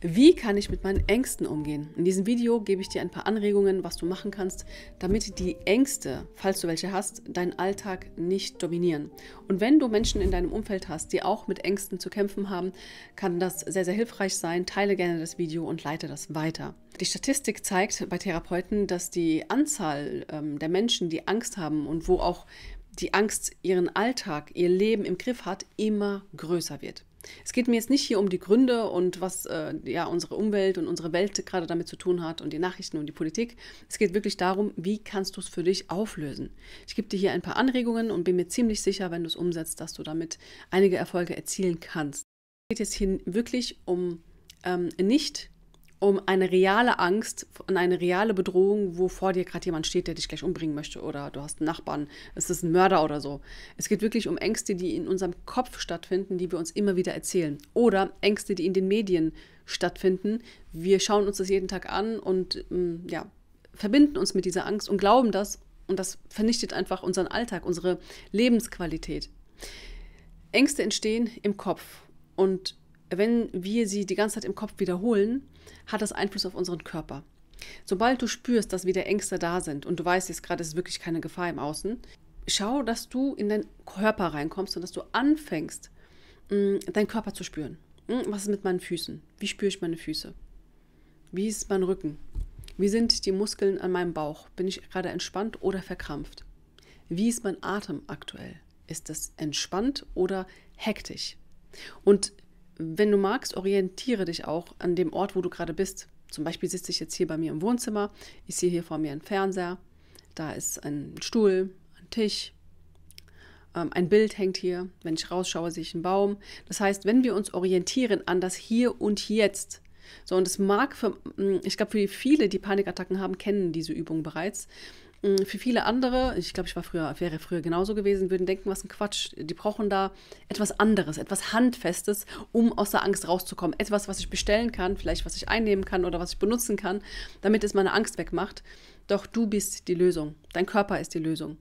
Wie kann ich mit meinen Ängsten umgehen? In diesem Video gebe ich dir ein paar Anregungen, was du machen kannst, damit die Ängste, falls du welche hast, deinen Alltag nicht dominieren. Und wenn du Menschen in deinem Umfeld hast, die auch mit Ängsten zu kämpfen haben, kann das sehr, sehr hilfreich sein. Teile gerne das Video und leite das weiter. Die Statistik zeigt bei Therapeuten, dass die Anzahl ähm, der Menschen, die Angst haben und wo auch die Angst ihren Alltag, ihr Leben im Griff hat, immer größer wird. Es geht mir jetzt nicht hier um die Gründe und was äh, ja unsere Umwelt und unsere Welt gerade damit zu tun hat und die Nachrichten und die Politik. Es geht wirklich darum, wie kannst du es für dich auflösen. Ich gebe dir hier ein paar Anregungen und bin mir ziemlich sicher, wenn du es umsetzt, dass du damit einige Erfolge erzielen kannst. Es geht jetzt hier wirklich um ähm, nicht um eine reale Angst und eine reale Bedrohung, wo vor dir gerade jemand steht, der dich gleich umbringen möchte oder du hast einen Nachbarn, es ist ein Mörder oder so. Es geht wirklich um Ängste, die in unserem Kopf stattfinden, die wir uns immer wieder erzählen oder Ängste, die in den Medien stattfinden. Wir schauen uns das jeden Tag an und mm, ja, verbinden uns mit dieser Angst und glauben das und das vernichtet einfach unseren Alltag, unsere Lebensqualität. Ängste entstehen im Kopf und wenn wir sie die ganze Zeit im Kopf wiederholen, hat das Einfluss auf unseren Körper. Sobald du spürst, dass wieder Ängste da sind und du weißt jetzt gerade, es ist wirklich keine Gefahr im Außen, schau, dass du in deinen Körper reinkommst und dass du anfängst, mm, deinen Körper zu spüren. Mm, was ist mit meinen Füßen? Wie spüre ich meine Füße? Wie ist mein Rücken? Wie sind die Muskeln an meinem Bauch? Bin ich gerade entspannt oder verkrampft? Wie ist mein Atem aktuell? Ist es entspannt oder hektisch? Und wenn du magst, orientiere dich auch an dem Ort, wo du gerade bist. Zum Beispiel sitze ich jetzt hier bei mir im Wohnzimmer. Ich sehe hier vor mir einen Fernseher. Da ist ein Stuhl, ein Tisch. Ähm, ein Bild hängt hier. Wenn ich rausschaue, sehe ich einen Baum. Das heißt, wenn wir uns orientieren an das Hier und Jetzt, so, und es mag für, mm, ich glaube, für viele, die Panikattacken haben, kennen diese Übung bereits. Mm, für viele andere, ich glaube, ich war früher, wäre früher genauso gewesen, würden denken, was ein Quatsch. Die brauchen da etwas anderes, etwas Handfestes, um aus der Angst rauszukommen. Etwas, was ich bestellen kann, vielleicht was ich einnehmen kann oder was ich benutzen kann, damit es meine Angst wegmacht. Doch du bist die Lösung. Dein Körper ist die Lösung.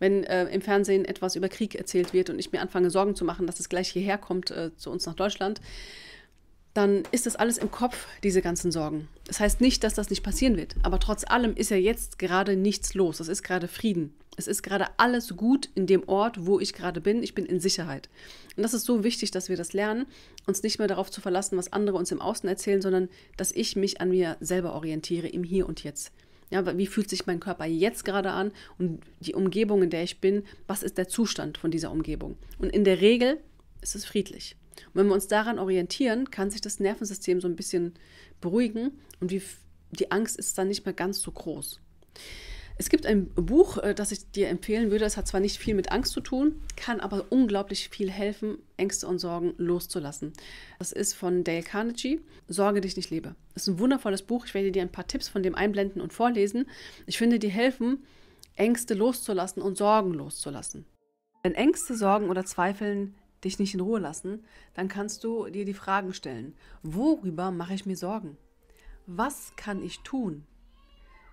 Wenn äh, im Fernsehen etwas über Krieg erzählt wird und ich mir anfange, Sorgen zu machen, dass es gleich hierher kommt äh, zu uns nach Deutschland, dann ist das alles im Kopf, diese ganzen Sorgen. Das heißt nicht, dass das nicht passieren wird, aber trotz allem ist ja jetzt gerade nichts los. Es ist gerade Frieden. Es ist gerade alles gut in dem Ort, wo ich gerade bin. Ich bin in Sicherheit. Und das ist so wichtig, dass wir das lernen, uns nicht mehr darauf zu verlassen, was andere uns im Außen erzählen, sondern dass ich mich an mir selber orientiere, im Hier und Jetzt. Ja, wie fühlt sich mein Körper jetzt gerade an und die Umgebung, in der ich bin, was ist der Zustand von dieser Umgebung? Und in der Regel ist es friedlich. Und wenn wir uns daran orientieren, kann sich das Nervensystem so ein bisschen beruhigen und die, die Angst ist dann nicht mehr ganz so groß. Es gibt ein Buch, äh, das ich dir empfehlen würde. Es hat zwar nicht viel mit Angst zu tun, kann aber unglaublich viel helfen, Ängste und Sorgen loszulassen. Das ist von Dale Carnegie, Sorge dich nicht lebe. Das ist ein wundervolles Buch. Ich werde dir ein paar Tipps von dem einblenden und vorlesen. Ich finde, die helfen, Ängste loszulassen und Sorgen loszulassen. Wenn Ängste, Sorgen oder Zweifeln dich nicht in Ruhe lassen, dann kannst du dir die Fragen stellen, worüber mache ich mir Sorgen? Was kann ich tun?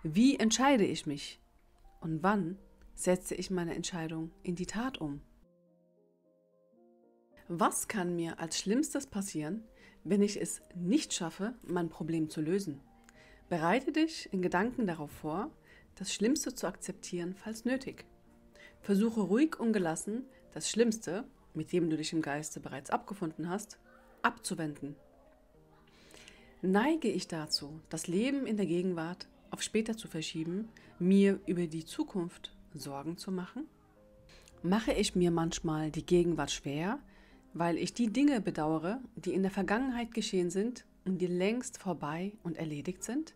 Wie entscheide ich mich? Und wann setze ich meine Entscheidung in die Tat um? Was kann mir als Schlimmstes passieren, wenn ich es nicht schaffe, mein Problem zu lösen? Bereite dich in Gedanken darauf vor, das Schlimmste zu akzeptieren, falls nötig. Versuche ruhig und gelassen, das Schlimmste mit dem du dich im Geiste bereits abgefunden hast, abzuwenden. Neige ich dazu, das Leben in der Gegenwart auf später zu verschieben, mir über die Zukunft Sorgen zu machen? Mache ich mir manchmal die Gegenwart schwer, weil ich die Dinge bedauere, die in der Vergangenheit geschehen sind und die längst vorbei und erledigt sind?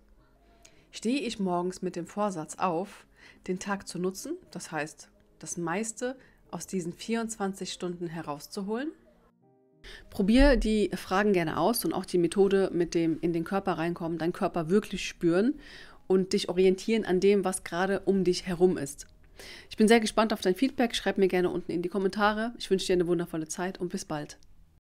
Stehe ich morgens mit dem Vorsatz auf, den Tag zu nutzen, das heißt, das meiste aus diesen 24 Stunden herauszuholen. Probier die Fragen gerne aus und auch die Methode mit dem in den Körper reinkommen, deinen Körper wirklich spüren und dich orientieren an dem, was gerade um dich herum ist. Ich bin sehr gespannt auf dein Feedback. Schreib mir gerne unten in die Kommentare. Ich wünsche dir eine wundervolle Zeit und bis bald.